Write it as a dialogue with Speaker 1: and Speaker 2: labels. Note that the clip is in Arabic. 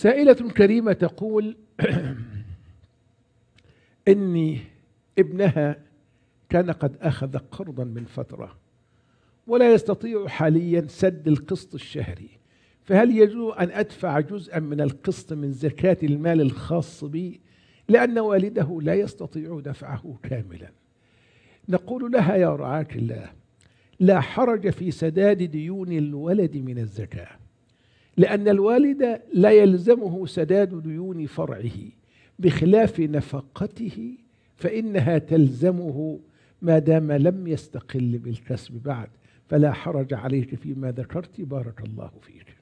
Speaker 1: سائلة كريمة تقول إني ابنها كان قد أخذ قرضا من فترة ولا يستطيع حاليا سد القسط الشهري فهل يجوز أن أدفع جزءا من القسط من زكاة المال الخاص بي لأن والده لا يستطيع دفعه كاملا نقول لها يا رعاك الله لا حرج في سداد ديون الولد من الزكاه لأن الوالد لا يلزمه سداد ديون فرعه بخلاف نفقته فإنها تلزمه ما دام لم يستقل بالكسب بعد فلا حرج عليك فيما ذكرت بارك الله فيك